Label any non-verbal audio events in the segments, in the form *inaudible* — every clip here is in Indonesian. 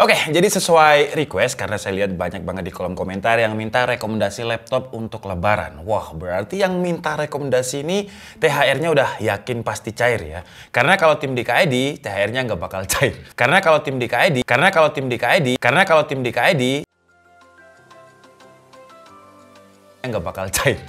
Oke, okay, jadi sesuai request karena saya lihat banyak banget di kolom komentar yang minta rekomendasi laptop untuk lebaran. Wah, berarti yang minta rekomendasi ini THR-nya udah yakin pasti cair ya. Karena kalau tim DKID, THR-nya nggak bakal cair. *laughs* Karena kalau tim DKID, karena kalau tim DKID, karena kalau tim DKID nggak bakal cair.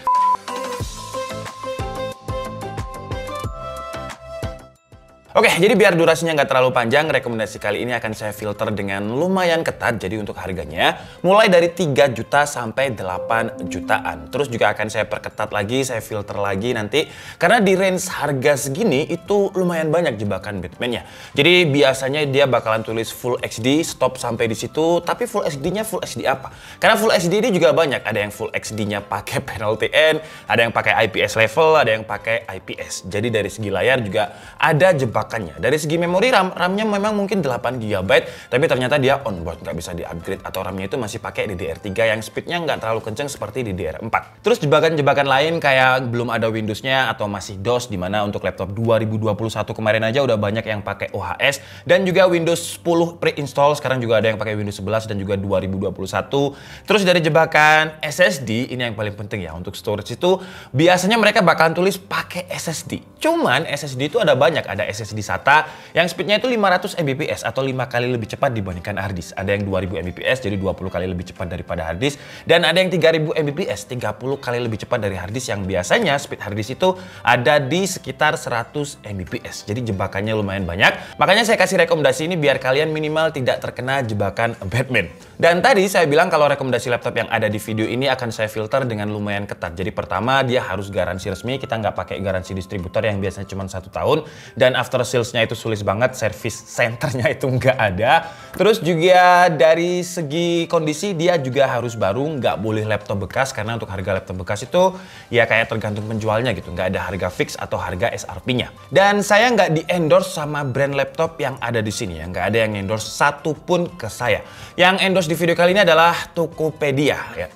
Oke, jadi biar durasinya nggak terlalu panjang, rekomendasi kali ini akan saya filter dengan lumayan ketat. Jadi untuk harganya mulai dari 3 juta sampai 8 jutaan. Terus juga akan saya perketat lagi, saya filter lagi nanti. Karena di range harga segini itu lumayan banyak jebakan Batman-nya. Jadi biasanya dia bakalan tulis full HD, stop sampai di situ. Tapi full HD-nya full HD apa? Karena full HD ini juga banyak. Ada yang full HD-nya pakai *laughs* panel TN, ada yang pakai IPS level, ada yang pakai IPS. Jadi dari segi layar juga ada jebakan melupakannya. Dari segi memori RAM, RAM-nya memang mungkin 8 GB, tapi ternyata dia onboard, nggak bisa di-upgrade atau RAM-nya itu masih pakai DDR3 yang speed-nya nggak terlalu kenceng seperti DDR4. Terus jebakan-jebakan lain kayak belum ada Windows-nya atau masih DOS, di mana untuk laptop 2021 kemarin aja udah banyak yang pakai OHS, dan juga Windows 10 pre-install, sekarang juga ada yang pakai Windows 11 dan juga 2021. Terus dari jebakan SSD, ini yang paling penting ya untuk storage itu, biasanya mereka bakalan tulis pakai SSD. Cuman SSD itu ada banyak, ada SSD Mercedes SATA yang speednya itu 500 Mbps atau 5 kali lebih cepat dibandingkan hard Ada yang 2000 Mbps jadi 20 kali lebih cepat daripada hard dan ada yang 3000 Mbps 30 kali lebih cepat dari hard yang biasanya speed hard itu ada di sekitar 100 Mbps. Jadi jebakannya lumayan banyak. Makanya saya kasih rekomendasi ini biar kalian minimal tidak terkena jebakan *laughs* Batman. Dan tadi saya bilang kalau rekomendasi laptop yang ada di video ini akan saya filter dengan lumayan ketat. Jadi pertama dia harus garansi resmi, kita nggak pakai garansi distributor yang biasanya cuma satu tahun. Dan after after salesnya itu sulit banget, service centernya itu nggak ada. Terus juga dari segi kondisi dia juga harus baru, nggak boleh laptop bekas karena untuk harga laptop bekas itu ya kayak tergantung penjualnya gitu, nggak ada harga fix atau harga SRP-nya. Dan saya nggak di endorse sama brand laptop yang ada di sini ya, nggak ada yang endorse satupun ke saya. Yang endorse di video kali ini adalah Tokopedia ya.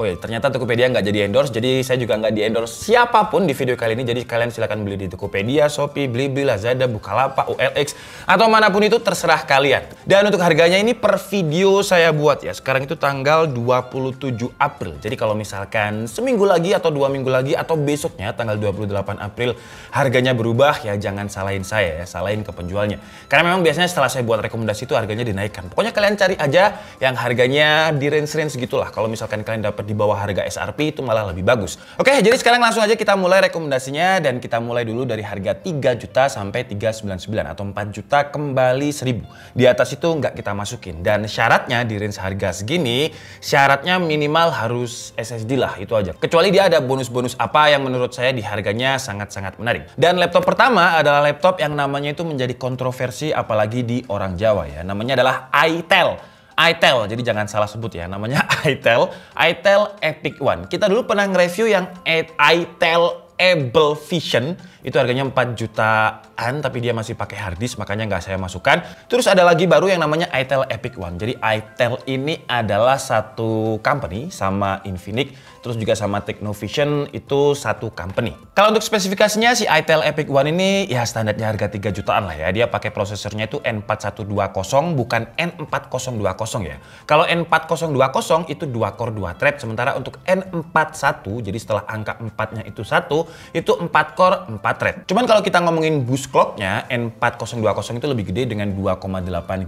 Oh ya, ternyata Tokopedia nggak jadi endorse, jadi saya juga nggak di endorse siapapun di video kali ini. Jadi kalian silahkan beli di Tokopedia, Shopee, Blibli, Lazada, Bukalapak, OLX, atau manapun itu terserah kalian. Dan untuk harganya ini per video saya buat ya. Sekarang itu tanggal 27 April. Jadi kalau misalkan seminggu lagi atau dua minggu lagi atau besoknya tanggal 28 April harganya berubah ya jangan salahin saya ya, salahin ke penjualnya. Karena memang biasanya setelah saya buat rekomendasi itu harganya dinaikkan. Pokoknya kalian cari aja yang harganya di range-range gitulah. Kalau misalkan kalian dapat di bawah harga SRP itu malah lebih bagus. Oke, jadi sekarang langsung aja kita mulai rekomendasinya dan kita mulai dulu dari harga 3 juta sampai 399 atau 4 juta kembali 1000. Di atas itu nggak kita masukin dan syaratnya di range harga segini syaratnya minimal harus SSD lah itu aja. Kecuali dia ada bonus-bonus apa yang menurut saya di harganya sangat-sangat menarik. Dan laptop pertama adalah laptop yang namanya itu menjadi kontroversi apalagi di orang Jawa ya. Namanya adalah iTel. ITEL, jadi jangan salah sebut ya, namanya *laughs* ITEL, ITEL Epic One. Kita dulu pernah nge-review yang ITEL Able Vision itu harganya 4 jutaan tapi dia masih pakai harddisk makanya nggak saya masukkan terus ada lagi baru yang namanya ITEL Epic One jadi ITEL ini adalah satu company sama Infinix terus juga sama Technovision itu satu company. Kalau untuk spesifikasinya si itel Epic One ini ya standarnya harga 3 jutaan lah ya. Dia pakai prosesornya itu N4120 bukan N4020 ya. Kalau N4020 itu 2 core 2 thread sementara untuk N41 jadi setelah angka 4-nya itu 1 itu 4 core 4 thread. Cuman kalau kita ngomongin boost clock-nya N4020 itu lebih gede dengan 2,8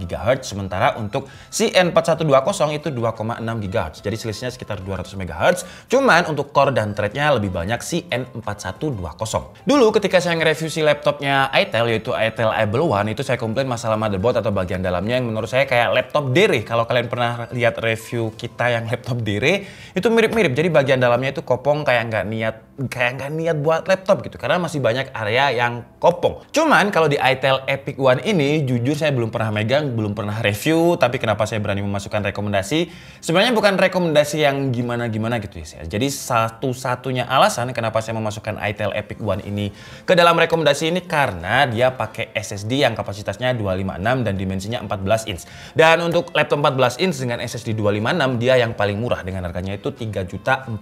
GHz sementara untuk si N4120 itu 2,6 GHz. Jadi selisihnya sekitar 200 MHz Cuman untuk core dan threadnya lebih banyak si N4120. Dulu ketika saya nge-review si laptopnya ITEL yaitu ITEL Able One itu saya komplain masalah motherboard atau bagian dalamnya yang menurut saya kayak laptop dere. Kalau kalian pernah lihat review kita yang laptop dere itu mirip-mirip. Jadi bagian dalamnya itu kopong kayak nggak niat kayak nggak niat buat laptop gitu karena masih banyak area yang kopong. Cuman kalau di ITEL Epic One ini jujur saya belum pernah megang, belum pernah review, tapi kenapa saya berani memasukkan rekomendasi? Sebenarnya bukan rekomendasi yang gimana-gimana gitu ya ya. Jadi satu-satunya alasan kenapa saya memasukkan itel Epic One ini ke dalam rekomendasi ini karena dia pakai SSD yang kapasitasnya 256 dan dimensinya 14 inch. Dan untuk laptop 14 inch dengan SSD 256 dia yang paling murah dengan harganya itu 3.400.000.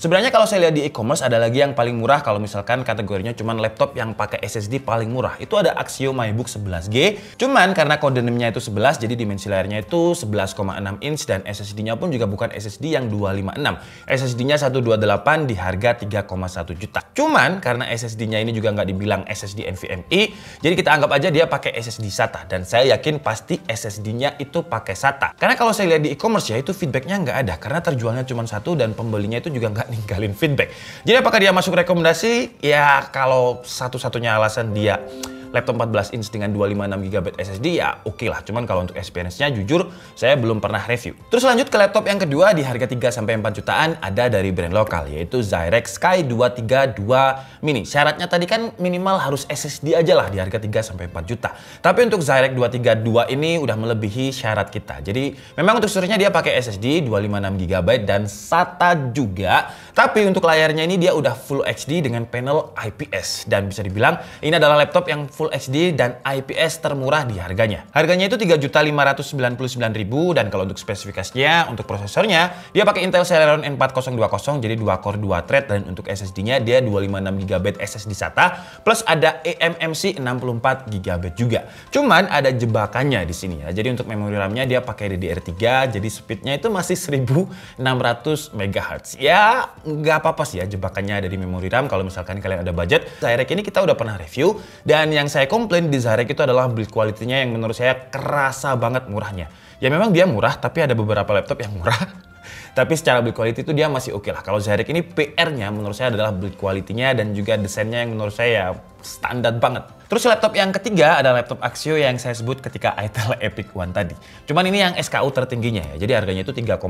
Sebenarnya kalau saya lihat di e-commerce ada lagi yang paling murah kalau misalkan kategorinya cuma laptop yang pakai SSD paling murah. Itu ada Axio MyBook 11G. Cuman karena kode name itu 11 jadi dimensi layarnya itu 11,6 inch dan SSD-nya pun juga bukan SSD yang 256. SSD-nya 128 di harga 3,1 juta. Cuman karena SSD-nya ini juga nggak dibilang SSD NVMe, jadi kita anggap aja dia pakai SSD SATA. Dan saya yakin pasti SSD-nya itu pakai SATA. Karena kalau saya lihat di e-commerce ya, itu feedbacknya nggak ada. Karena terjualnya cuma satu dan pembelinya itu juga nggak *laughs* ninggalin feedback. Jadi apakah dia masuk rekomendasi? Ya kalau satu-satunya alasan dia laptop 14 inch dengan 256 GB SSD ya oke okay lah. Cuman kalau untuk experience-nya jujur saya belum pernah review. Terus lanjut ke laptop yang kedua di harga 3 4 jutaan ada dari brand lokal yaitu Zyrex Sky 232 Mini. Syaratnya tadi kan minimal harus SSD aja lah di harga 3 4 juta. Tapi untuk Zyrex 232 ini udah melebihi syarat kita. Jadi memang untuk seluruhnya dia pakai SSD 256 GB dan SATA juga. Tapi untuk layarnya ini dia udah full HD dengan panel IPS dan bisa dibilang ini adalah laptop yang Full HD dan IPS termurah di harganya. Harganya itu 3.599.000 dan kalau untuk spesifikasinya, untuk prosesornya, dia pakai Intel Celeron N4020 jadi 2 core 2 thread dan untuk SSD-nya dia 256GB SSD SATA plus ada eMMC 64GB juga. Cuman ada jebakannya di sini ya. Jadi untuk memori RAM-nya dia pakai DDR3 jadi speed-nya itu masih 1600 MHz. Ya nggak apa-apa sih ya jebakannya ada di memori RAM kalau misalkan kalian ada budget. Direct ini kita udah pernah review dan yang yang saya komplain di Zarek itu adalah build quality-nya yang menurut saya kerasa banget murahnya. Ya memang dia murah, tapi ada beberapa laptop yang murah. *laughs* tapi secara build quality itu dia masih oke okay lah. Kalau Zarek ini PR-nya menurut saya adalah build quality-nya dan juga desainnya yang menurut saya standar banget. Terus laptop yang ketiga ada laptop Axio yang saya sebut ketika Itel Epic One tadi. Cuman ini yang SKU tertingginya ya. Jadi harganya itu 3,8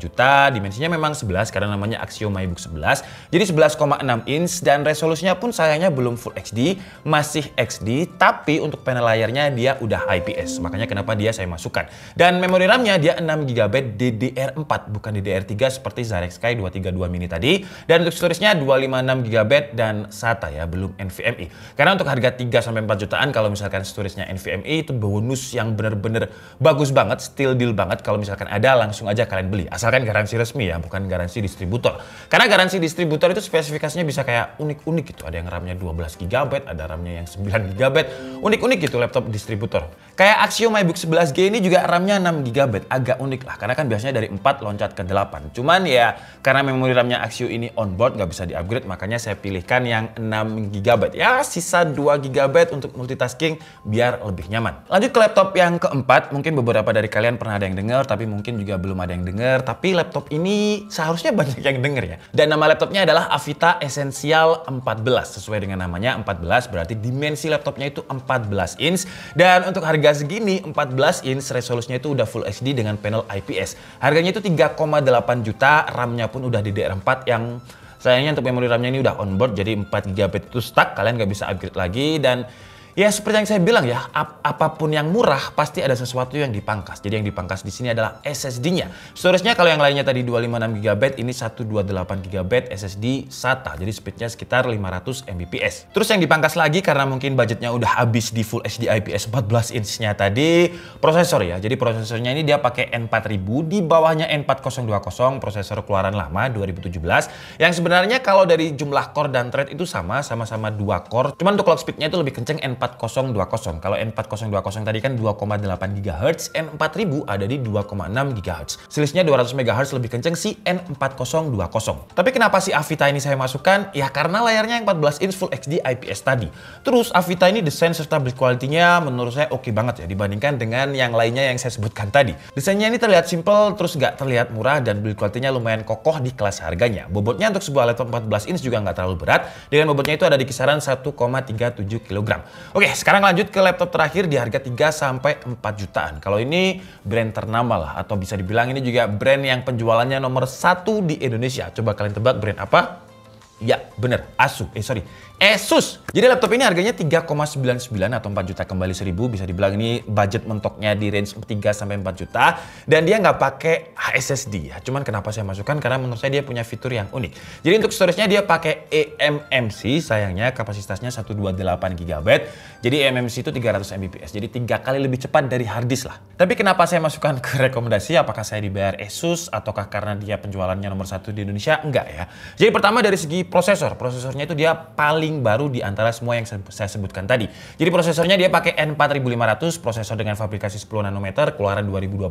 juta, dimensinya memang 11 karena namanya Axio MyBook 11. Jadi 11,6 inch dan resolusinya pun sayangnya belum Full HD, masih HD. tapi untuk panel layarnya dia udah IPS. Makanya kenapa dia saya masukkan. Dan memori RAM-nya dia 6 GB DDR4 bukan DDR3 seperti Zarek Sky 232 mini tadi. Dan untuk storage-nya 256 GB dan SATA ya, belum NVMe. NVMe. Karena untuk harga 3 sampai 4 jutaan kalau misalkan storage-nya NVMe itu bonus yang benar-benar bagus banget, still deal banget kalau misalkan ada langsung aja kalian beli. Asalkan garansi resmi ya, bukan garansi distributor. Karena garansi distributor itu spesifikasinya bisa kayak unik-unik gitu. Ada yang RAM-nya 12 GB, ada RAM-nya yang 9 GB. Unik-unik gitu laptop distributor. Kayak Axio MyBook 11G ini juga RAM-nya 6 GB, agak unik lah karena kan biasanya dari 4 loncat ke 8. Cuman ya karena memori RAM-nya Axio ini onboard nggak bisa di-upgrade makanya saya pilihkan yang 6 GB. Ya sisa 2 GB untuk multitasking biar lebih nyaman. Lanjut ke laptop yang keempat, mungkin beberapa dari kalian pernah ada yang dengar tapi mungkin juga belum ada yang dengar, tapi laptop ini seharusnya *laughs* banyak yang denger ya. Dan nama laptopnya adalah Avita Essential 14 sesuai dengan namanya 14 berarti dimensi laptopnya itu 14 inch dan untuk harga harga segini 14 inch resolusinya itu udah full HD dengan panel IPS. Harganya itu 3,8 juta, RAM-nya pun udah DDR4 yang sayangnya untuk memori RAM-nya ini udah onboard jadi 4 GB itu stuck, kalian nggak bisa upgrade lagi dan Ya seperti yang saya bilang ya, ap apapun yang murah pasti ada sesuatu yang dipangkas. Jadi yang dipangkas di sini adalah SSD-nya. Storage-nya kalau yang lainnya tadi 256 GB, ini 128 GB SSD SATA. Jadi speed-nya sekitar 500 Mbps. Terus yang dipangkas lagi karena mungkin budgetnya udah habis di Full HD IPS 14 inch-nya tadi, prosesor ya. Jadi prosesornya ini dia pakai N4000, di bawahnya N4020, prosesor keluaran lama 2017. Yang sebenarnya kalau dari jumlah core dan thread itu sama, sama-sama dua core. Cuman untuk clock speed-nya itu lebih kenceng n 4 4020 Kalau N4020 tadi kan 2,8 GHz, N4000 ada di 2,6 GHz. Selisihnya 200 MHz lebih kenceng si N4020. Tapi kenapa si Avita ini saya masukkan? Ya karena layarnya yang 14 inch Full HD IPS tadi. Terus Avita ini desain serta build quality-nya menurut saya oke okay banget ya dibandingkan dengan yang lainnya yang saya sebutkan tadi. Desainnya ini terlihat simple, terus nggak terlihat murah dan build quality-nya lumayan kokoh di kelas harganya. Bobotnya untuk sebuah laptop 14 inch juga nggak terlalu berat, dengan bobotnya itu ada di kisaran 1,37 kg. Oke, sekarang lanjut ke laptop terakhir di harga 3 sampai 4 jutaan. Kalau ini brand ternama lah atau bisa dibilang ini juga brand yang penjualannya nomor satu di Indonesia. Coba kalian tebak brand apa? Ya, bener, Asus. Eh, sorry, Asus. Eh, Jadi laptop ini harganya 3,99 atau 4 juta kembali 1000 bisa dibilang ini budget mentoknya di range 3 sampai 4 juta dan dia nggak pakai SSD. Ya. Cuman kenapa saya masukkan karena menurut saya dia punya fitur yang unik. Jadi untuk storage-nya dia pakai eMMC, sayangnya kapasitasnya 128 GB. Jadi eMMC itu 300 Mbps. Jadi tiga kali lebih cepat dari hard disk lah. Tapi kenapa saya masukkan ke rekomendasi apakah saya dibayar Asus ataukah karena dia penjualannya nomor satu di Indonesia? Enggak ya. Jadi pertama dari segi prosesor, prosesornya itu dia paling paling baru di antara semua yang saya sebutkan tadi. Jadi prosesornya dia pakai N4500, prosesor dengan fabrikasi 10 nanometer, keluaran 2021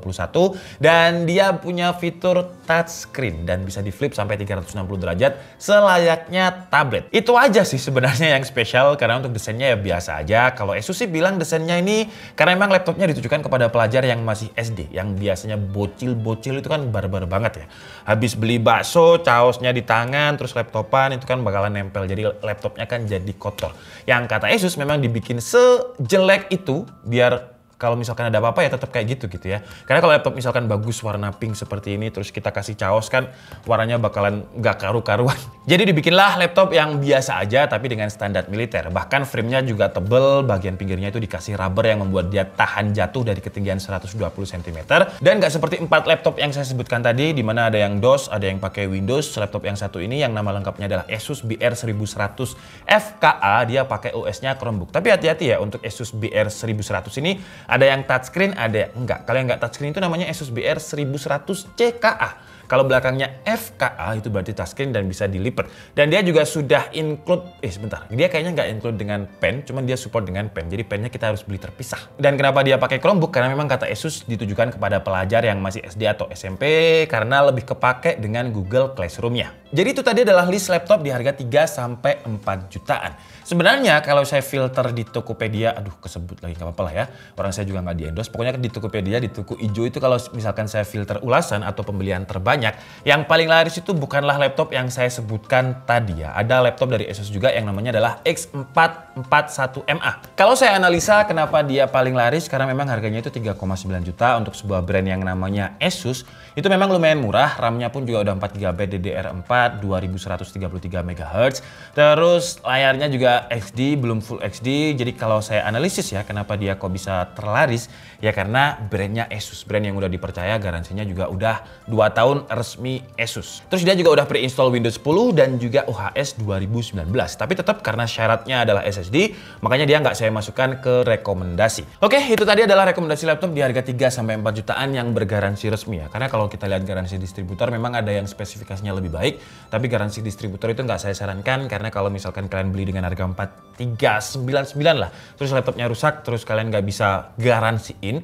dan dia punya fitur touchscreen dan bisa di flip sampai 360 derajat selayaknya tablet. Itu aja sih sebenarnya yang spesial karena untuk desainnya ya biasa aja. Kalau Asus sih bilang desainnya ini karena emang laptopnya ditujukan kepada pelajar yang masih SD yang biasanya bocil-bocil itu kan barbar -bar banget ya. Habis beli bakso, caosnya di tangan, terus laptopan itu kan bakalan nempel. Jadi laptopnya akan jadi kotor. Yang kata Yesus memang dibikin sejelek itu biar kalau misalkan ada apa-apa ya tetap kayak gitu gitu ya. Karena kalau laptop misalkan bagus warna pink seperti ini terus kita kasih caos kan warnanya bakalan nggak karu-karuan. *laughs* Jadi dibikinlah laptop yang biasa aja tapi dengan standar militer. Bahkan framenya juga tebel, bagian pinggirnya itu dikasih rubber yang membuat dia tahan jatuh dari ketinggian 120 cm. Dan nggak seperti empat laptop yang saya sebutkan tadi di mana ada yang DOS, ada yang pakai Windows. Laptop yang satu ini yang nama lengkapnya adalah Asus BR1100 FKA, dia pakai OS-nya Chromebook. Tapi hati-hati ya untuk Asus BR1100 ini ada yang touchscreen, ada yang enggak. Kalau yang enggak touchscreen itu namanya Asus BR 1100 CKA. Kalau belakangnya FKA itu berarti touchscreen dan bisa dilipat. Dan dia juga sudah include, eh sebentar, dia kayaknya nggak include dengan pen, cuman dia support dengan pen. Jadi pennya kita harus beli terpisah. Dan kenapa dia pakai Chromebook? Karena memang kata Asus ditujukan kepada pelajar yang masih SD atau SMP karena lebih kepake dengan Google Classroom nya jadi itu tadi adalah list laptop di harga 3 sampai 4 jutaan. Sebenarnya kalau saya filter di Tokopedia, aduh kesebut lagi nggak apa-apa lah ya. Orang saya juga nggak di endorse. Pokoknya di Tokopedia, di Toko Ijo itu kalau misalkan saya filter ulasan atau pembelian terbanyak, yang paling laris itu bukanlah laptop yang saya sebutkan tadi ya. Ada laptop dari Asus juga yang namanya adalah X441MA. Kalau saya analisa kenapa dia paling laris karena memang harganya itu 3,9 juta untuk sebuah brand yang namanya Asus. Itu memang lumayan murah, RAM-nya pun juga udah 4 GB DDR4 2133 MHz. Terus layarnya juga HD, belum full HD. Jadi kalau saya analisis ya kenapa dia kok bisa terlaris ya karena brandnya Asus. Brand yang udah dipercaya garansinya juga udah 2 tahun resmi Asus. Terus dia juga udah pre-install Windows 10 dan juga UHS 2019. Tapi tetap karena syaratnya adalah SSD makanya dia nggak saya masukkan ke rekomendasi. Oke itu tadi adalah rekomendasi laptop di harga 3-4 jutaan yang bergaransi resmi ya. Karena kalau kita lihat garansi distributor memang ada yang spesifikasinya lebih baik, tapi garansi distributor itu nggak saya sarankan karena kalau misalkan kalian beli dengan harga 4399 lah, terus laptopnya rusak, terus kalian nggak bisa garansiin,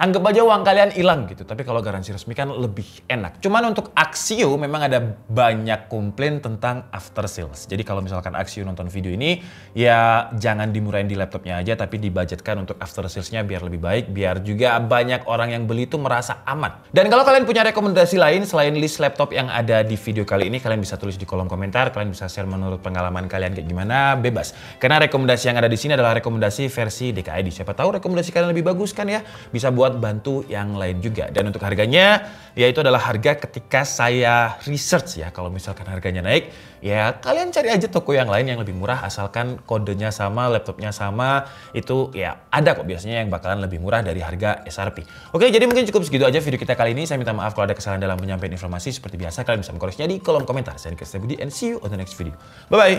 anggap aja uang kalian hilang gitu. Tapi kalau garansi resmi kan lebih enak. Cuman untuk Axio memang ada banyak komplain tentang after sales. Jadi kalau misalkan Axio nonton video ini, ya jangan dimurahin di laptopnya aja, tapi dibudgetkan untuk after salesnya biar lebih baik, biar juga banyak orang yang beli itu merasa aman. Dan kalau kalian punya rekomendasi lain selain list laptop yang ada di video kali ini, kalian bisa tulis di kolom komentar, kalian bisa share menurut pengalaman kalian kayak gimana, bebas. Karena rekomendasi yang ada di sini adalah rekomendasi versi DKI. Siapa tahu rekomendasi kalian lebih bagus kan ya, bisa buat buat bantu yang lain juga. Dan untuk harganya, ya itu adalah harga ketika saya research ya. Kalau misalkan harganya naik, ya kalian cari aja toko yang lain yang lebih murah asalkan kodenya sama, laptopnya sama. Itu ya ada kok biasanya yang bakalan lebih murah dari harga SRP. Oke, jadi mungkin cukup segitu aja video kita kali ini. Saya minta maaf kalau ada kesalahan dalam menyampaikan informasi. Seperti biasa, kalian bisa mengkoreksinya di kolom komentar. Saya Nikita Budi and see you on the next video. Bye-bye!